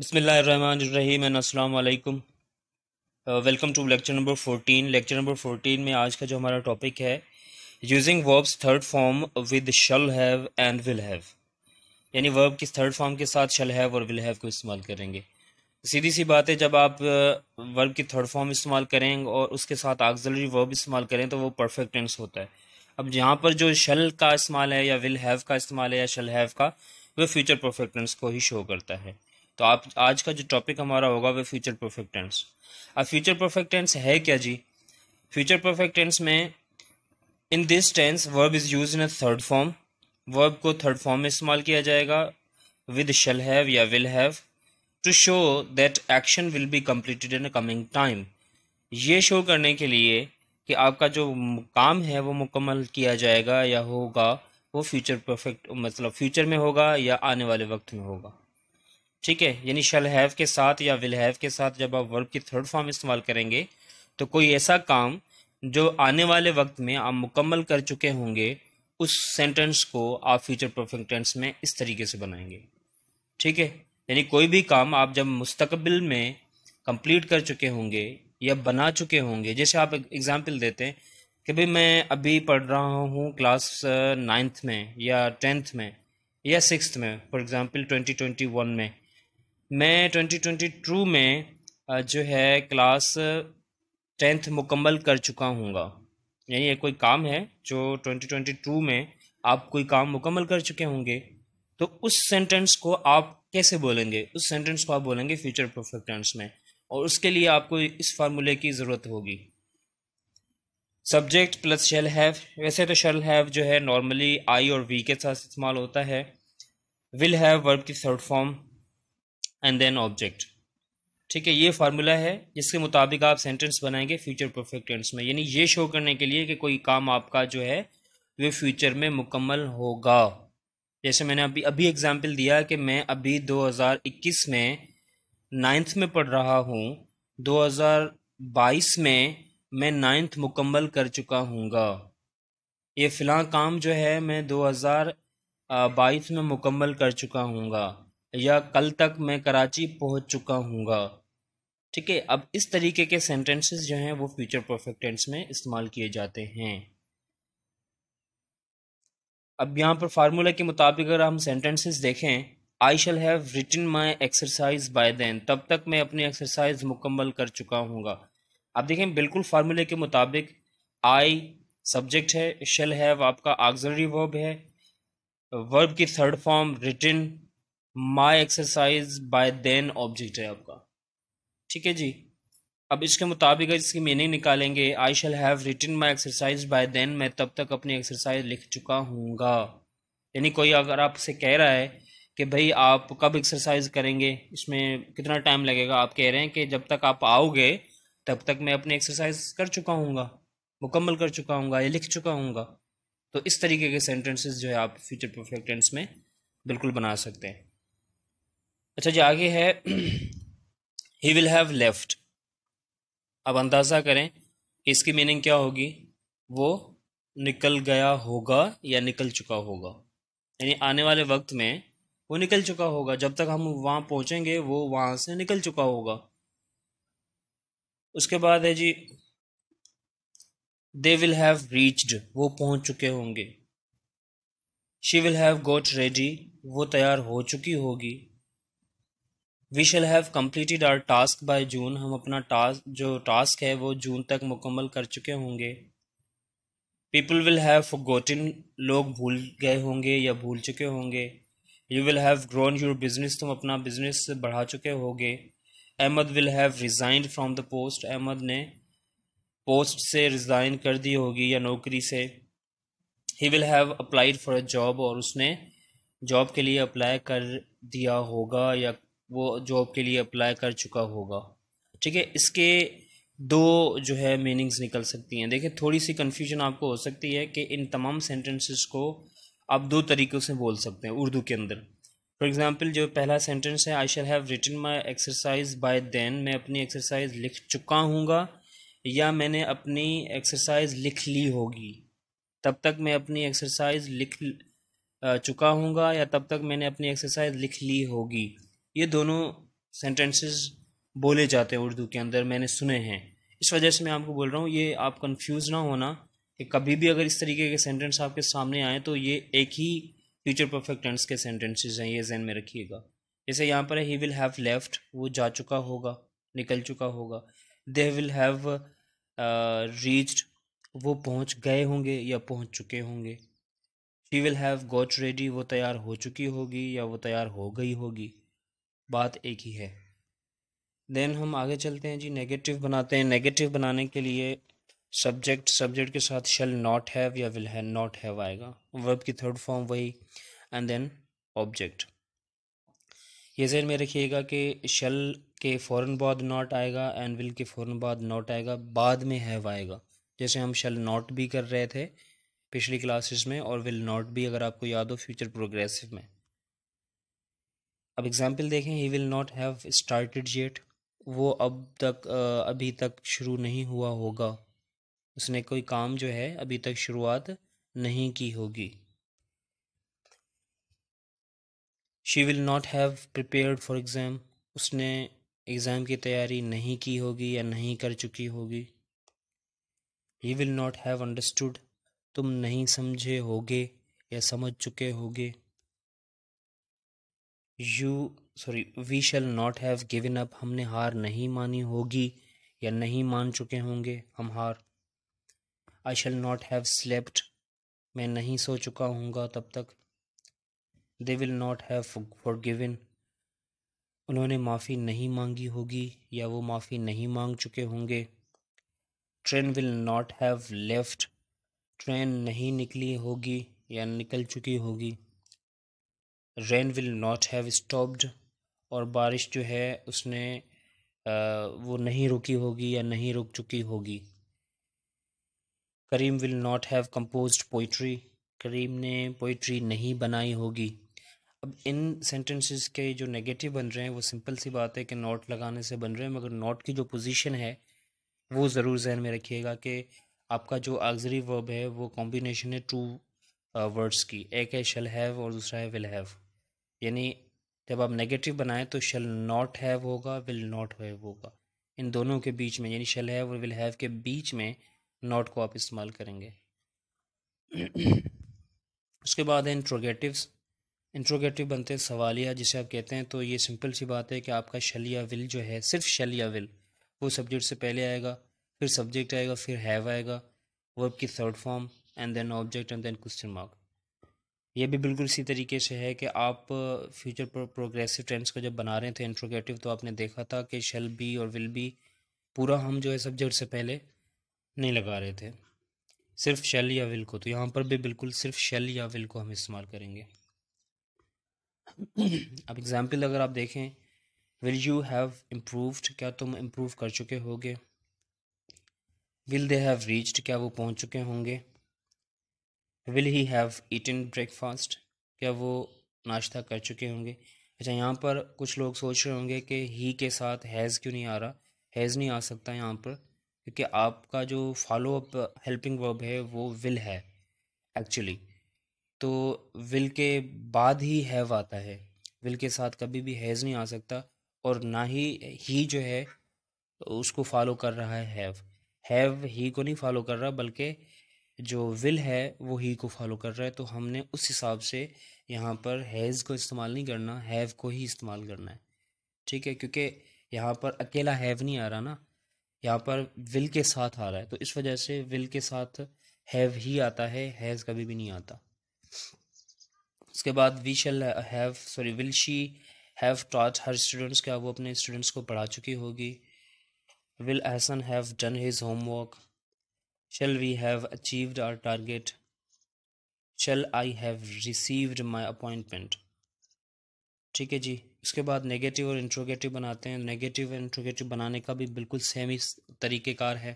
बसमिलकुम welcome to lecture number fourteen lecture number fourteen में आज का जो हमारा टॉपिक है using verbs third form with shall have and will have यानी वर्ब किस थर्ड फॉर्म के साथ शल हैव और विल हैव को इस्तेमाल करेंगे सीधी सी बात है जब आप वर्ब की थर्ड फॉर्म इस्तेमाल करें और उसके साथ आगजलरी वर्ब इस्तेमाल करें तो वो परफेक्ट टेंस होता है अब यहाँ पर जो शल का इस्तेमाल है या विल हैव का इस्तेमाल है या शल हैव का वह फ्यूचर परफेक्ट टेंस को ही शो करता है तो आप आज का जो टॉपिक हमारा होगा वह फ्यूचर परफेक्ट टेंस अब फ्यूचर परफेक्ट टेंस है क्या जी फ्यूचर परफेक्ट टेंस में in this tense verb is use in a third form verb को थर्ड फॉर्म में इस्तेमाल किया जाएगा विद शल हैव या will have to show that action will be completed in coming time ये show करने के लिए कि आपका जो काम है वो मुकम्मल किया जाएगा या होगा वो फ्यूचर परफेक्ट मतलब फ्यूचर में होगा या आने वाले वक्त में होगा ठीक है यानी शल हैव के साथ या विल हैव के साथ जब आप वर्ब की थर्ड फॉर्म इस्तेमाल करेंगे तो कोई ऐसा काम जो आने वाले वक्त में आप मुकम्मल कर चुके होंगे उस सेंटेंस को आप फ्यूचर परफेक्ट टेंस में इस तरीके से बनाएंगे ठीक है यानी कोई भी काम आप जब मुस्तकबिल में कंप्लीट कर चुके होंगे या बना चुके होंगे जैसे आप एग्ज़ाम्पल देते हैं कि भाई मैं अभी पढ़ रहा हूँ क्लास नाइन्थ uh, में या टेंथ में या सिक्स में for example twenty twenty one में मैं 2022 में जो है क्लास टेंथ मुकम्मल कर चुका हूँगा यानी ये कोई काम है जो 2022 में आप कोई काम मुकम्मल कर चुके होंगे तो उस सेंटेंस को आप कैसे बोलेंगे उस सेंटेंस को आप बोलेंगे फ्यूचर परफेक्ट टेंस में और उसके लिए आपको इस फार्मूले की ज़रूरत होगी सब्जेक्ट प्लस शेल हैव वैसे तो शेल हैव जो है नॉर्मली आई और वी के साथ इस्तेमाल होता है विल हैव वर्ब की third form and then object ठीक है ये फार्मूला है जिसके मुताबिक आप सेंटेंस बनाएंगे फ्यूचर परफेक्ट टेंस में यानी ये शो करने के लिए कि कोई काम आपका जो है वे फ्यूचर में मुकम्मल होगा जैसे मैंने अभी अभी एग्ज़ाम्पल दिया कि मैं अभी 2021 में नाइन्थ में पढ़ रहा हूँ 2022 में मैं नाइन्थ मुकम्मल कर चुका हूँगा ये फ़िलहाल काम जो है मैं दो में मुकम्मल कर चुका हूँगा या कल तक मैं कराची पहुंच चुका हूँगा ठीक है अब इस तरीके के सेंटेंसेस जो हैं वो फ्यूचर परफेक्ट टेंस में इस्तेमाल किए जाते हैं अब यहाँ पर फार्मूला के मुताबिक अगर हम सेंटेंसेस देखें I shall have written my exercise by then तब तक मैं अपनी एक्सरसाइज मुकम्मल कर चुका हूँगा आप देखें बिल्कुल फार्मूले के मुताबिक आई सब्जेक्ट है शेल हैव आपका आग्जरी वर्ब है वर्ब की third form written my exercise by then object है आपका ठीक है जी अब इसके मुताबिक इसकी मीनिंग निकालेंगे I shall have written my exercise by then मैं तब तक अपनी एक्सरसाइज लिख चुका हूँगा यानी कोई अगर आपसे कह रहा है कि भाई आप कब एक्सरसाइज करेंगे इसमें कितना टाइम लगेगा आप कह रहे हैं कि जब तक आप आओगे तब तक मैं अपनी एक्सरसाइज कर चुका हूँ मुकम्मल कर चुका हूँ या लिख चुका हूँ तो इस तरीके के सेंटेंसेस जो है आप फ्यूचर परफेक्ट टेंस में बिल्कुल बना सकते हैं अच्छा जी आगे है ही विल हैव लेफ्ट अब अंदाज़ा करें कि इसकी मीनिंग क्या होगी वो निकल गया होगा या निकल चुका होगा यानी आने वाले वक्त में वो निकल चुका होगा जब तक हम वहाँ पहुँचेंगे वो वहाँ से निकल चुका होगा उसके बाद है जी दे विल हैव रीच्ड वो पहुँच चुके होंगे she will have got ready वो तैयार हो चुकी होगी we shall have completed our task by June हम अपना टास्क जो टास्क है वो जून तक मुकम्मल कर चुके होंगे पीपल विल हैव गोटिन लोग भूल गए होंगे या भूल चुके होंगे you will have grown your business तुम अपना बिजनेस बढ़ा चुके होगे Ahmed will have resigned from the post Ahmed ने पोस्ट से रिज़ाइन कर दी होगी या नौकरी से he will have applied for a job और उसने जॉब के लिए अप्लाई कर दिया होगा या वो जॉब के लिए अप्लाई कर चुका होगा ठीक है इसके दो जो है मीनिंग्स निकल सकती हैं देखिए थोड़ी सी कन्फ्यूजन आपको हो सकती है कि इन तमाम सेंटेंसेस को आप दो तरीक़ों से बोल सकते हैं उर्दू के अंदर फॉर एग्ज़ाम्पल जो पहला सेंटेंस है I shall have written my exercise by then मैं अपनी एक्सरसाइज लिख चुका हूँगा या मैंने अपनी एक्सरसाइज लिख ली होगी तब तक मैं अपनी एक्सरसाइज लिख चुका हूँगा या तब तक मैंने अपनी एक्सरसाइज लिख ली होगी ये दोनों सेंटेंसेस बोले जाते हैं उर्दू के अंदर मैंने सुने हैं इस वजह से मैं आपको बोल रहा हूँ ये आप कंफ्यूज ना होना कि कभी भी अगर इस तरीके के सेंटेंस आपके सामने आए तो ये एक ही फ्यूचर परफेक्ट टेंस के सेंटेंसेस हैं ये जहन में रखिएगा जैसे यहाँ पर है ही विल हैव लेफ्ट वो जा चुका होगा निकल चुका होगा दे विल हैव रीच्ड वो पहुँच गए होंगे या पहुँच चुके होंगे she will have got ready वो तैयार हो चुकी होगी या वो तैयार हो गई होगी बात एक ही है देन हम आगे चलते हैं जी नेगेटिव बनाते हैं नेगेटिव बनाने के लिए सब्जेक्ट सब्जेक्ट के साथ शेल नॉट हैव या विल है नॉट हैव आएगा वर्ब की थर्ड फॉर्म वही एंड देन ऑब्जेक्ट ये जहन में रखिएगा कि शेल के फ़ौरन बाद नॉट आएगा एंड विल के फ़ौरन बाद नॉट आएगा बाद में हैव आएगा जैसे हम शेल नॉट भी कर रहे थे पिछली क्लासेस में और विल नॉट भी अगर आपको याद हो फ्यूचर प्रोग्रेसिव में अब एग्ज़ाम्पल देखें he will not have started yet वो अब तक अभी तक शुरू नहीं हुआ होगा उसने कोई काम जो है अभी तक शुरुआत नहीं की होगी she will not have prepared for exam उसने एग्ज़ाम की तैयारी नहीं की होगी या नहीं कर चुकी होगी he will not have understood तुम नहीं समझे होगे या समझ चुके होगे you sorry we shall not have given up हमने हार नहीं मानी होगी या नहीं मान चुके होंगे हम हार I shall not have slept मैं नहीं सो चुका हूँगा तब तक they will not have forgiven उन्होंने माफ़ी नहीं मांगी होगी या वो माफ़ी नहीं मांग चुके होंगे train will not have left train नहीं निकली होगी या निकल चुकी होगी rain will not have stopped और बारिश जो है उसने वो नहीं रुकी होगी या नहीं रुक चुकी होगी Karim will not have compose poetry Karim ने पोइट्री नहीं बनाई होगी अब इन सेंटेंसेस के जो नेगेटिव बन रहे हैं वो सिंपल सी बात है कि नॉट लगाने से बन रहे हैं मगर नॉट की जो पोजीशन है वो ज़रूर जहन में रखिएगा कि आपका जो आगजरी वर्ब है वो कॉम्बिनेशन है टू वर्ड्स की एक है शल हैव और दूसरा है विल हैव यानी जब आप नेगेटिव बनाएं तो शल नॉट हैव होगा विल नॉट हैव होगा इन दोनों के बीच में यानी शल हैव और विल हैव के बीच में नॉट को आप इस्तेमाल करेंगे उसके बाद है इंट्रोगेटिव इंट्रोगेटिव बनते हैं सवालिया जिसे आप कहते हैं तो ये सिंपल सी बात है कि आपका शल या विल जो है सिर्फ शल या विल वो सब्जेक्ट से पहले आएगा फिर सब्जेक्ट आएगा फिर हैव आएगा वर्ब की third form and then object and then question mark ये भी बिल्कुल इसी तरीके से है कि आप फ्यूचर प्रोग्रेसिव ट्रेंड्स को जब बना रहे थे इंट्रोगेटिव तो, तो आपने देखा था कि शेल बी और विल बी पूरा हम जो है सब्जेक्ट से पहले नहीं लगा रहे थे सिर्फ शेल या विल को तो यहाँ पर भी बिल्कुल सिर्फ शेल या विल को हम इस्तेमाल करेंगे अब एग्ज़ाम्पल अगर आप देखें विल यू हैव इम्प्रूव्ड क्या तुम इम्प्रूव कर चुके होगे विल दे हैव रीच्ड क्या वो पहुँच चुके होंगे will he have eaten breakfast क्या वो नाश्ता कर चुके होंगे अच्छा यहाँ पर कुछ लोग सोच रहे होंगे कि ही के साथ हैज़ क्यों नहीं आ रहा हैज़ नहीं आ सकता यहाँ पर क्योंकि आपका जो फॉलो अप हेल्पिंग वर्ब है वो विल है एक्चुअली तो विल के बाद ही हैव आता है विल के साथ कभी भी हैज़ नहीं आ सकता और ना ही ही जो है उसको फॉलो कर रहा है हैव हैव ही को नहीं फॉलो कर रहा बल्कि जो विल है वो ही को फॉलो कर रहा है तो हमने उस हिसाब से यहाँ पर हैज़ को इस्तेमाल नहीं करना हैव को ही इस्तेमाल करना है ठीक है क्योंकि यहाँ पर अकेला हैव नहीं आ रहा ना यहाँ पर विल के साथ आ रहा है तो इस वजह से विल के साथ हैव ही आता है हैज़ कभी भी नहीं आता उसके बाद we shall have sorry will she have taught her students क्या वो अपने स्टूडेंट्स को पढ़ा चुकी होगी will Ahsan have done his homework Shall we have achieved our target? Shall I have received my appointment? ठीक है जी उसके बाद नेगेटिव और इंट्रोगेटिव बनाते हैं नेगेटिव और इंट्रोगेटिव बनाने का भी बिल्कुल सेम ही तरीक़ेकार है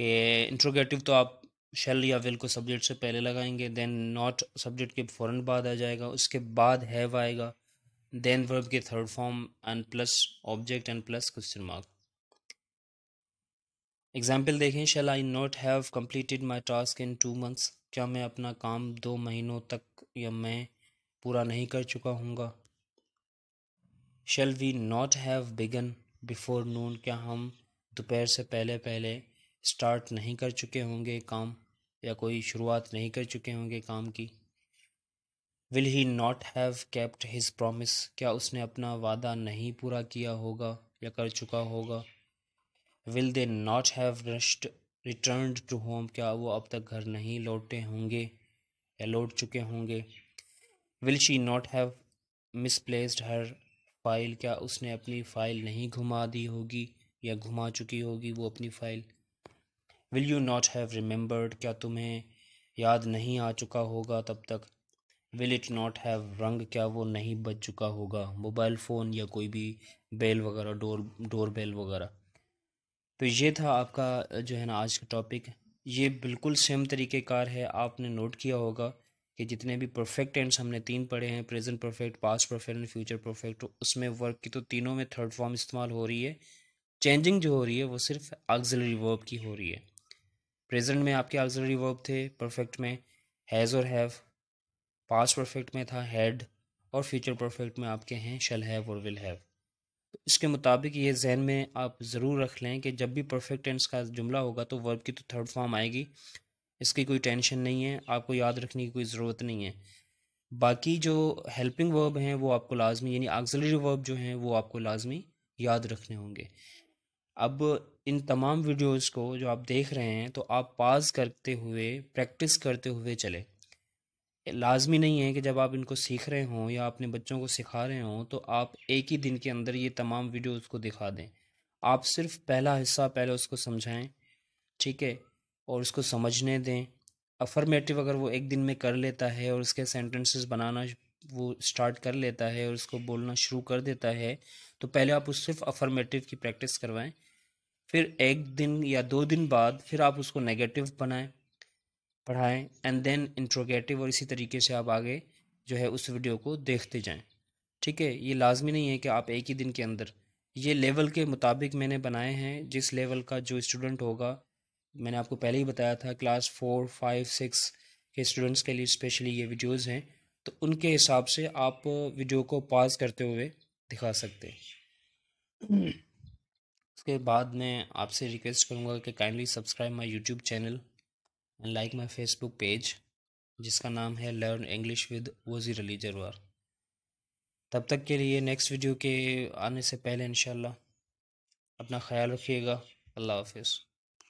कि इंट्रोगेटिव तो आप शेल या विल को सब्जेक्ट से पहले लगाएंगे देन नॉट सब्जेक्ट के फ़ौर बाद आ जाएगा उसके बाद हैव आएगा देन वर्ब के third form and plus object and plus question mark example देखें shall I not have completed my task in two months क्या मैं अपना काम दो महीनों तक या मैं पूरा नहीं कर चुका हूँगा shall we not have begun before noon क्या हम दोपहर से पहले पहले स्टार्ट नहीं कर चुके होंगे काम या कोई शुरुआत नहीं कर चुके होंगे काम की will he not have kept his promise क्या उसने अपना वादा नहीं पूरा किया होगा या कर चुका होगा will they not have rushed return to home क्या वो अब तक घर नहीं लौटे होंगे या लौट चुके होंगे will she not have misplaced her file क्या उसने अपनी फ़ाइल नहीं घुमा दी होगी या घुमा चुकी होगी वो अपनी file will you not have remembered क्या तुम्हें याद नहीं आ चुका होगा तब तक विल इट नॉट हैव रंग क्या वो नहीं बच चुका होगा मोबाइल फ़ोन या कोई भी बेल वगैरह डोर डोर बेल वगैरह तो ये था आपका जो है ना आज का टॉपिक ये बिल्कुल सेम तरीक़ेकार है आपने नोट किया होगा कि जितने भी परफेक्ट टेंस हमने तीन पढ़े हैं present perfect past perfect and future perfect उसमें वर्क की तो तीनों में थर्ड फॉर्म इस्तेमाल हो रही है चेंजिंग जो हो रही है वो सिर्फ ऑक्जिलरी वर्ब की हो रही है प्रेजेंट में आपके ऑक्जिलरी वर्ब थे परफेक्ट में हैज़ और हैव पास्ट परफेक्ट में था हैड और फ्यूचर परफेक्ट में आपके हैं शल हैव और विल हैव इसके मुताबिक ये जहन में आप ज़रूर रख लें कि जब भी परफेक्ट टेंस का जुमला होगा तो वर्ब की तो थर्ड फॉर्म आएगी इसकी कोई टेंशन नहीं है आपको याद रखने की कोई ज़रूरत नहीं है बाकी जो हेल्पिंग वर्ब हैं वो आपको लाजमी यानी आगजलरी वर्ब जो हैं वो आपको लाजमी याद रखने होंगे अब इन तमाम वीडियोज़ को जो आप देख रहे हैं तो आप पाज करते हुए प्रैक्टिस करते हुए चले लाजमी नहीं है कि जब आप इनको सीख रहे हों या अपने बच्चों को सिखा रहे हों तो आप एक ही दिन के अंदर ये तमाम वीडियो उसको दिखा दें आप सिर्फ पहला हिस्सा पहले उसको समझाएं ठीक है और उसको समझने दें अफर्मेटिव अगर वो एक दिन में कर लेता है और उसके सेंटेंसेस बनाना वो स्टार्ट कर लेता है और उसको बोलना शुरू कर देता है तो पहले आप उस सिर्फ अफर्मेटिव की प्रैक्टिस करवाएं फिर एक दिन या दो दिन बाद फिर आप उसको नेगेटिव बनाएं पढ़ाएं एंड देन इंट्रोगेटिव और इसी तरीके से आप आगे जो है उस वीडियो को देखते जाएं ठीक है ये लाजमी नहीं है कि आप एक ही दिन के अंदर ये लेवल के मुताबिक मैंने बनाए हैं जिस लेवल का जो स्टूडेंट होगा मैंने आपको पहले ही बताया था क्लास फोर फाइव सिक्स के स्टूडेंट्स के लिए स्पेशली ये वीडियोज़ हैं तो उनके हिसाब से आप वीडियो को पॉज करते हुए दिखा सकते हैं उसके बाद मैं आपसे रिक्वेस्ट करूँगा कि kindly subscribe my YouTube channel and like my Facebook page जिसका नाम है लर्न इंग्लिश विद वज़ीर अली जरवार तब तक के लिए नेक्स्ट वीडियो के आने से पहले इन अपना ख्याल रखिएगा अल्लाह हाफिज़